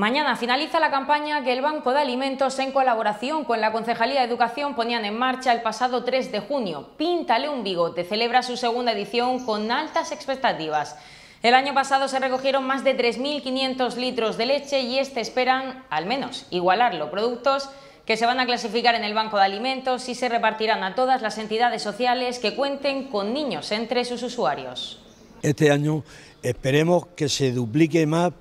Mañana finaliza la campaña que el Banco de Alimentos, en colaboración con la Concejalía de Educación, ponían en marcha el pasado 3 de junio. Píntale un bigote celebra su segunda edición con altas expectativas. El año pasado se recogieron más de 3.500 litros de leche y este esperan, al menos, igualarlo. Productos que se van a clasificar en el Banco de Alimentos y se repartirán a todas las entidades sociales que cuenten con niños entre sus usuarios. Este año esperemos que se duplique más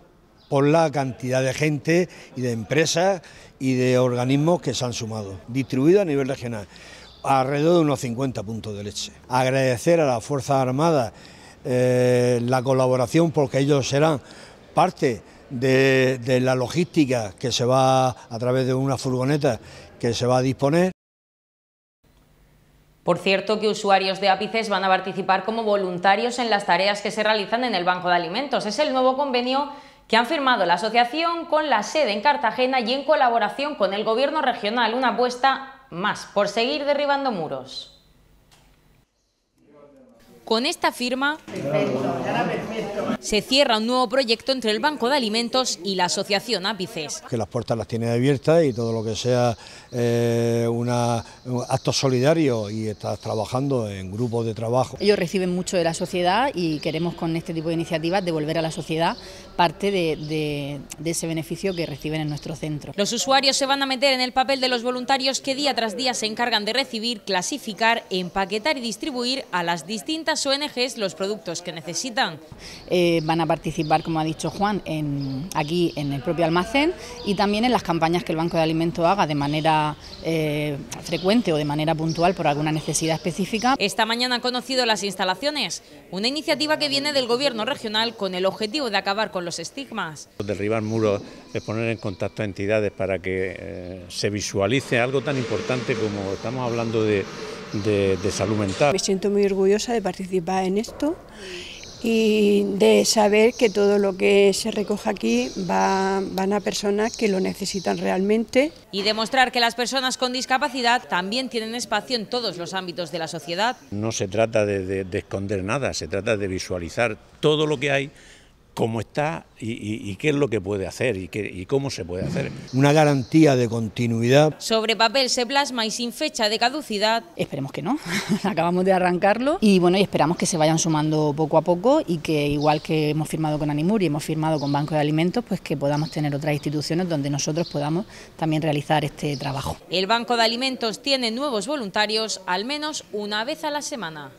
por la cantidad de gente y de empresas y de organismos que se han sumado, distribuido a nivel regional, alrededor de unos 50 puntos de leche. Agradecer a las Fuerzas Armadas eh, la colaboración porque ellos serán parte de, la logística que se va a través de una furgoneta que se va a disponer. Por cierto, que usuarios de Apices van a participar como voluntarios en las tareas que se realizan en el Banco de Alimentos. Es el nuevo convenio que han firmado la asociación con la sede en Cartagena y en colaboración con el Gobierno regional, una apuesta más por seguir derribando muros. Con esta firma se cierra un nuevo proyecto entre el Banco de Alimentos y la Asociación Ápices. Que las puertas las tiene abiertas y todo lo que sea eh, un acto solidario y estás trabajando en grupos de trabajo. Ellos reciben mucho de la sociedad y queremos con este tipo de iniciativas devolver a la sociedad parte de, de ese beneficio que reciben en nuestro centro. Los usuarios se van a meter en el papel de los voluntarios que día tras día se encargan de recibir, clasificar, empaquetar y distribuir a las distintas ONGs los productos que necesitan. Eh, van a participar, como ha dicho Juan, aquí en el propio almacén y también en las campañas que el Banco de Alimentos haga de manera eh, frecuente o de manera puntual por alguna necesidad específica. Esta mañana han conocido las instalaciones, una iniciativa que viene del Gobierno regional con el objetivo de acabar con los estigmas. Derribar muros es poner en contacto a entidades para que eh, se visualice algo tan importante como estamos hablando de de, salud mental. Me siento muy orgullosa de participar en esto y de saber que todo lo que se recoja aquí van a personas que lo necesitan realmente. Y demostrar que las personas con discapacidad también tienen espacio en todos los ámbitos de la sociedad. No se trata de esconder nada, se trata de visualizar todo lo que hay cómo está y, qué es lo que puede hacer y, y cómo se puede hacer. Una garantía de continuidad. Sobre papel se plasma y sin fecha de caducidad. Esperemos que no, acabamos de arrancarlo y bueno, y esperamos que se vayan sumando poco a poco y que igual que hemos firmado con Animur y hemos firmado con Banco de Alimentos, pues que podamos tener otras instituciones donde nosotros podamos también realizar este trabajo. El Banco de Alimentos tiene nuevos voluntarios al menos una vez a la semana.